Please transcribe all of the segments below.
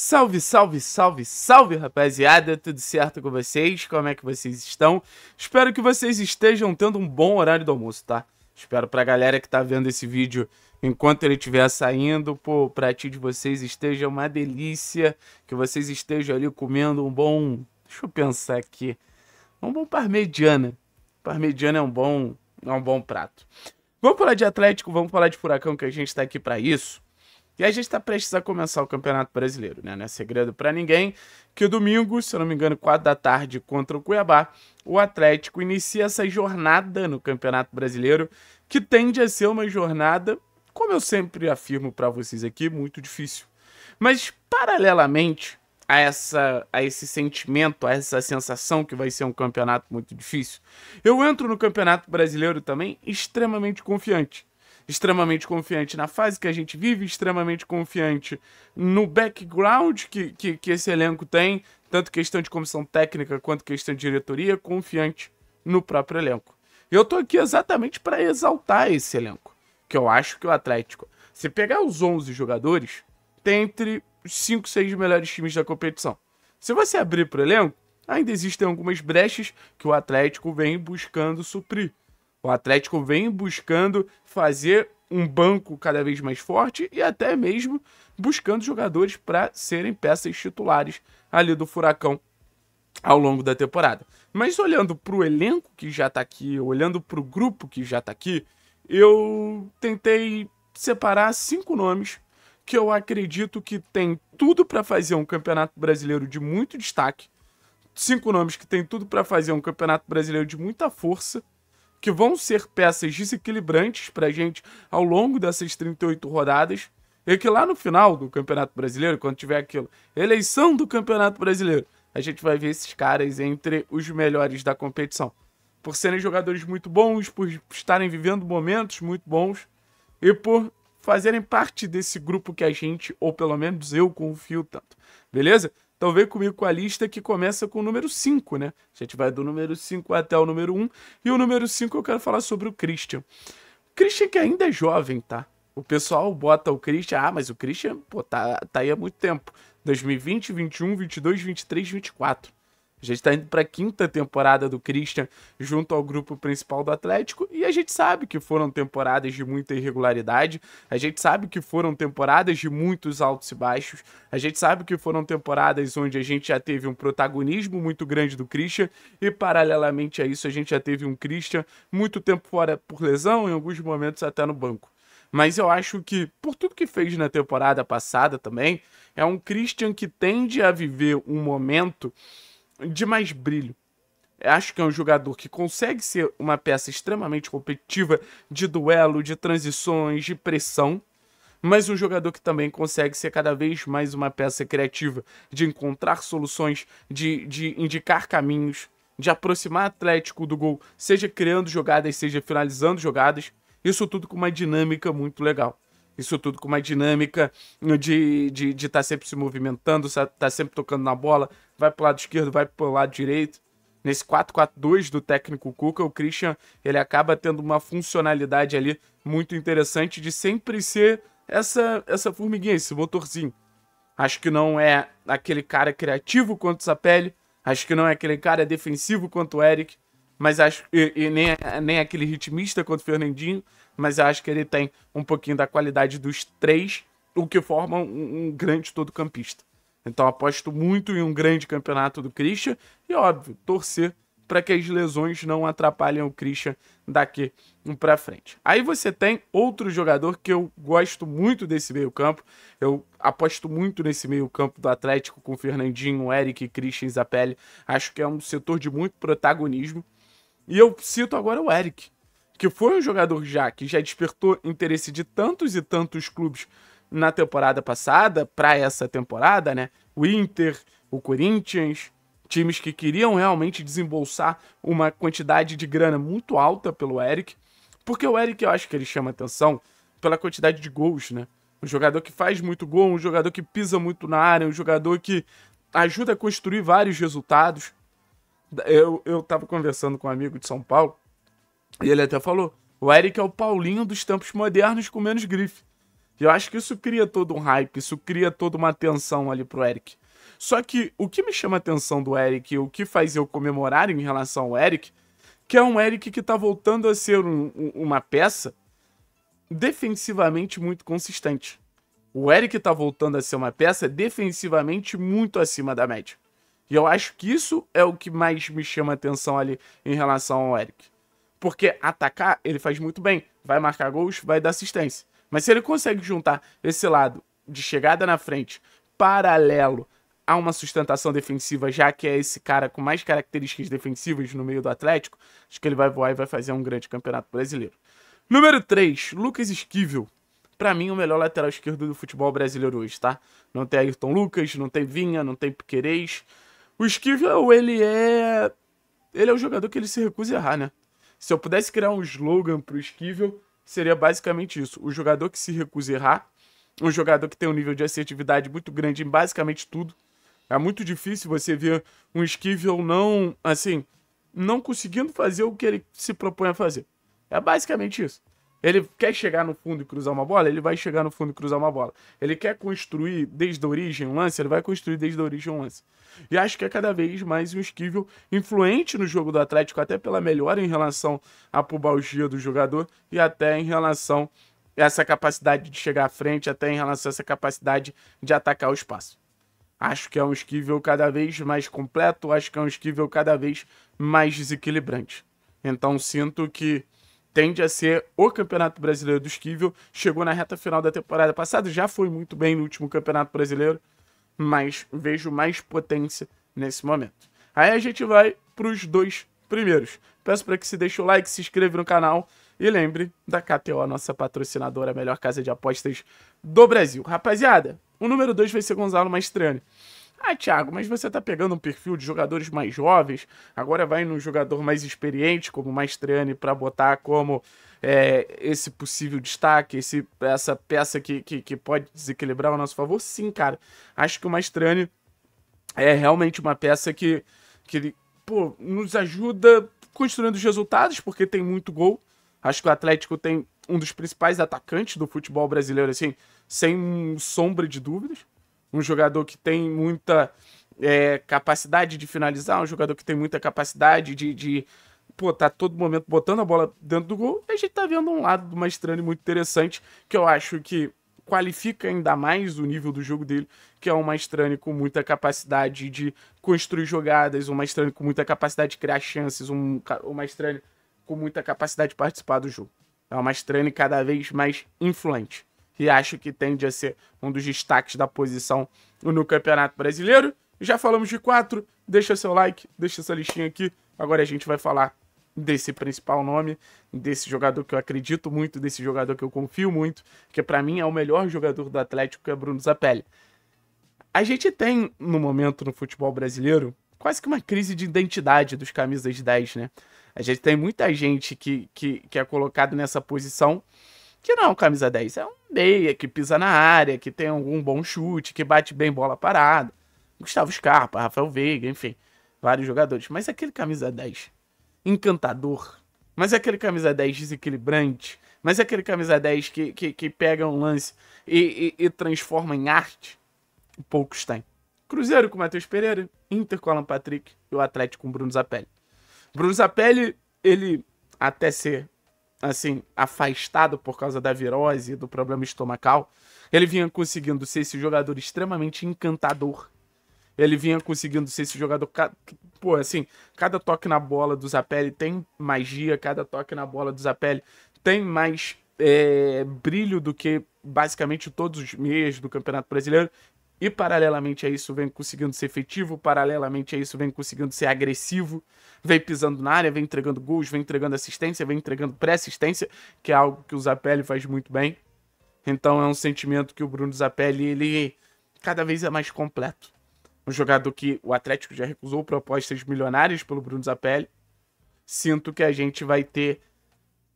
Salve, salve, salve, salve, rapaziada! Tudo certo com vocês? Como é que vocês estão? Espero que vocês estejam tendo um bom horário do almoço, tá? Espero pra galera que tá vendo esse vídeo enquanto ele estiver saindo, pô, o pratinho de vocês esteja uma delícia, que vocês estejam ali comendo um bom... Deixa eu pensar aqui. Um bom parmegiana. Parmegiana é um bom, é um bom prato. Vamos falar de Atlético, vamos falar de Furacão, que a gente tá aqui para isso. E a gente está prestes a começar o Campeonato Brasileiro, né? Não é segredo para ninguém que domingo, se eu não me engano, 4 da tarde contra o Cuiabá, o Atlético inicia essa jornada no Campeonato Brasileiro, que tende a ser uma jornada, como eu sempre afirmo para vocês aqui, muito difícil. Mas paralelamente a essa a esse sentimento, a essa sensação que vai ser um campeonato muito difícil, eu entro no Campeonato Brasileiro também extremamente confiante extremamente confiante na fase que a gente vive, extremamente confiante no background que, que, que esse elenco tem, tanto questão de comissão técnica quanto questão de diretoria, confiante no próprio elenco. E eu tô aqui exatamente para exaltar esse elenco, que eu acho que o Atlético, se pegar os 11 jogadores, tem entre 5, 6 melhores times da competição. Se você abrir para o elenco, ainda existem algumas brechas que o Atlético vem buscando suprir. O Atlético vem buscando fazer um banco cada vez mais forte e até mesmo buscando jogadores para serem peças titulares ali do Furacão ao longo da temporada. Mas olhando para o elenco que já está aqui, olhando para o grupo que já está aqui, eu tentei separar cinco nomes que eu acredito que tem tudo para fazer um campeonato brasileiro de muito destaque. Cinco nomes que tem tudo para fazer um campeonato brasileiro de muita força que vão ser peças desequilibrantes para a gente ao longo dessas 38 rodadas. E que lá no final do Campeonato Brasileiro, quando tiver aquilo, eleição do Campeonato Brasileiro, a gente vai ver esses caras entre os melhores da competição. Por serem jogadores muito bons, por estarem vivendo momentos muito bons e por fazerem parte desse grupo que a gente, ou pelo menos eu, confio tanto. Beleza? Então vem comigo com a lista que começa com o número 5, né? A gente vai do número 5 até o número 1. Um, e o número 5 eu quero falar sobre o Christian. Christian que ainda é jovem, tá? O pessoal bota o Christian, ah, mas o Christian, pô, tá, tá aí há muito tempo. 2020, 21, 22, 23, 24. A gente está indo para a quinta temporada do Christian junto ao grupo principal do Atlético e a gente sabe que foram temporadas de muita irregularidade, a gente sabe que foram temporadas de muitos altos e baixos, a gente sabe que foram temporadas onde a gente já teve um protagonismo muito grande do Christian e paralelamente a isso a gente já teve um Christian muito tempo fora por lesão, em alguns momentos até no banco. Mas eu acho que, por tudo que fez na temporada passada também, é um Christian que tende a viver um momento de mais brilho. Acho que é um jogador que consegue ser uma peça extremamente competitiva de duelo, de transições, de pressão, mas um jogador que também consegue ser cada vez mais uma peça criativa, de encontrar soluções, de, de indicar caminhos, de aproximar Atlético do gol, seja criando jogadas, seja finalizando jogadas. Isso tudo com uma dinâmica muito legal isso tudo com uma dinâmica de estar de, de tá sempre se movimentando, tá sempre tocando na bola, vai pro lado esquerdo, vai pro lado direito. Nesse 4-4-2 do técnico Cuca, o Christian ele acaba tendo uma funcionalidade ali muito interessante de sempre ser essa, essa formiguinha, esse motorzinho. Acho que não é aquele cara criativo quanto Sapelli, acho que não é aquele cara defensivo quanto o Eric, mas acho e, e nem, nem aquele ritmista quanto o Fernandinho, mas acho que ele tem um pouquinho da qualidade dos três, o que forma um, um grande todo-campista. Então aposto muito em um grande campeonato do Christian e, óbvio, torcer para que as lesões não atrapalhem o Christian daqui para frente. Aí você tem outro jogador que eu gosto muito desse meio-campo. Eu aposto muito nesse meio-campo do Atlético com Fernandinho, Eric, Christian Zapelli. Acho que é um setor de muito protagonismo. E eu cito agora o Eric, que foi um jogador já que já despertou interesse de tantos e tantos clubes na temporada passada, para essa temporada, né? O Inter, o Corinthians, times que queriam realmente desembolsar uma quantidade de grana muito alta pelo Eric, porque o Eric eu acho que ele chama atenção pela quantidade de gols, né? Um jogador que faz muito gol, um jogador que pisa muito na área, um jogador que ajuda a construir vários resultados. Eu, eu tava conversando com um amigo de São Paulo e ele até falou: o Eric é o Paulinho dos tempos modernos com menos grife. E eu acho que isso cria todo um hype, isso cria toda uma tensão ali pro Eric. Só que o que me chama a atenção do Eric, o que faz eu comemorar em relação ao Eric, que é um Eric que tá voltando a ser um, um, uma peça defensivamente muito consistente. O Eric tá voltando a ser uma peça defensivamente muito acima da média. E eu acho que isso é o que mais me chama atenção ali em relação ao Eric. Porque atacar, ele faz muito bem. Vai marcar gols, vai dar assistência. Mas se ele consegue juntar esse lado de chegada na frente, paralelo a uma sustentação defensiva, já que é esse cara com mais características defensivas no meio do Atlético, acho que ele vai voar e vai fazer um grande campeonato brasileiro. Número 3, Lucas Esquivel. Para mim, o melhor lateral esquerdo do futebol brasileiro hoje, tá? Não tem Ayrton Lucas, não tem Vinha, não tem Piquerez o Skivel, ele é. Ele é um jogador que ele se recusa a errar, né? Se eu pudesse criar um slogan pro Skivel, seria basicamente isso: o jogador que se recusa a errar, um jogador que tem um nível de assertividade muito grande em basicamente tudo. É muito difícil você ver um Skivel não, assim, não conseguindo fazer o que ele se propõe a fazer. É basicamente isso. Ele quer chegar no fundo e cruzar uma bola, ele vai chegar no fundo e cruzar uma bola. Ele quer construir desde a origem um lance, ele vai construir desde a origem um lance. E acho que é cada vez mais um esquivel influente no jogo do Atlético, até pela melhora em relação à pubalgia do jogador e até em relação a essa capacidade de chegar à frente, até em relação a essa capacidade de atacar o espaço. Acho que é um esquivel cada vez mais completo, acho que é um esquivel cada vez mais desequilibrante. Então sinto que tende a ser o Campeonato Brasileiro do Esquivel. Chegou na reta final da temporada passada, já foi muito bem no último Campeonato Brasileiro, mas vejo mais potência nesse momento. Aí a gente vai para os dois primeiros. Peço para que se deixe o like, se inscreva no canal e lembre da KTO, nossa patrocinadora, a melhor casa de apostas do Brasil. Rapaziada, o número 2 vai ser Gonzalo Mastrani. Ah, Thiago, mas você tá pegando um perfil de jogadores mais jovens, agora vai num jogador mais experiente, como o Maestriani, para botar como é, esse possível destaque, esse, essa peça que, que, que, pode desequilibrar ao nosso favor? Sim, cara. Acho que o Maestriani é realmente uma peça que, que ele, pô, nos ajuda construindo os resultados, porque tem muito gol. Acho que o Atlético tem um dos principais atacantes do futebol brasileiro, assim, sem sombra de dúvidas um jogador que tem muita é, capacidade de finalizar, um jogador que tem muita capacidade de, de pô, tá todo momento botando a bola dentro do gol. A gente tá vendo um lado do Maestrani muito interessante, que eu acho que qualifica ainda mais o nível do jogo dele, que é um Maestrani com muita capacidade de construir jogadas, um Maestrani com muita capacidade de criar chances, um, um Maestrani com muita capacidade de participar do jogo. É um Maestrani cada vez mais influente e acho que tende a ser um dos destaques da posição no Campeonato Brasileiro. Já falamos de quatro, deixa seu like, deixa essa listinha aqui. Agora a gente vai falar desse principal nome, desse jogador que eu acredito muito, desse jogador que eu confio muito, que para mim é o melhor jogador do Atlético, que é Bruno Zapelli. A gente tem, no momento, no futebol brasileiro, quase que uma crise de identidade dos camisas 10, né? A gente tem muita gente que, que, que é colocado nessa posição que não é um camisa 10, é um meia que pisa na área, que tem algum bom chute, que bate bem bola parada. Gustavo Scarpa, Rafael Veiga, enfim, vários jogadores. Mas aquele camisa 10 encantador, mas aquele camisa 10 desequilibrante, mas aquele camisa 10 que, que, que pega um lance e, e, e transforma em arte, poucos têm. Cruzeiro com Matheus Pereira, Inter com Alan Patrick e o Atlético com Bruno Zapelli. Bruno Zapelli, ele até ser assim, afastado por causa da virose e do problema estomacal, ele vinha conseguindo ser esse jogador extremamente encantador. Ele vinha conseguindo ser esse jogador. Pô, assim, cada toque na bola do Zapelli tem magia, cada toque na bola do Zapelli tem mais é, brilho do que basicamente todos os meias do Campeonato Brasileiro. E paralelamente a isso vem conseguindo ser efetivo, paralelamente a isso vem conseguindo ser agressivo, vem pisando na área, vem entregando gols, vem entregando assistência, vem entregando pré-assistência, que é algo que o Zapelli faz muito bem. Então é um sentimento que o Bruno Zapelli, ele cada vez é mais completo. Um jogador que o Atlético já recusou propostas milionárias pelo Bruno Zapelli. Sinto que a gente vai ter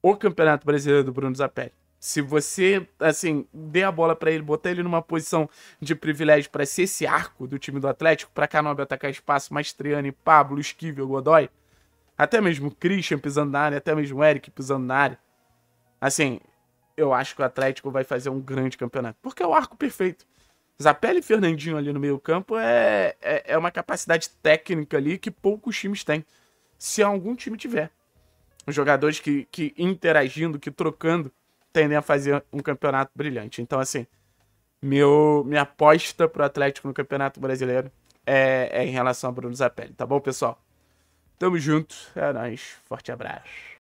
o Campeonato Brasileiro do Bruno Zapelli. Se você, assim, der a bola para ele, botar ele numa posição de privilégio para ser esse arco do time do Atlético, para Canobi atacar espaço, Mastriani, Pablo, Esquivel, Godoy, até mesmo Christian pisando na área, até mesmo Eric pisando na área. Assim, eu acho que o Atlético vai fazer um grande campeonato, porque é o arco perfeito. Zapelli e Fernandinho ali no meio-campo é, é, é uma capacidade técnica ali que poucos times têm. Se algum time tiver. Os jogadores que, que interagindo, que trocando, tendem a fazer um campeonato brilhante. Então, assim, meu, minha aposta pro Atlético no Campeonato Brasileiro é, é em relação a Bruno Zapelli, tá bom, pessoal? Tamo junto, é nóis, forte abraço.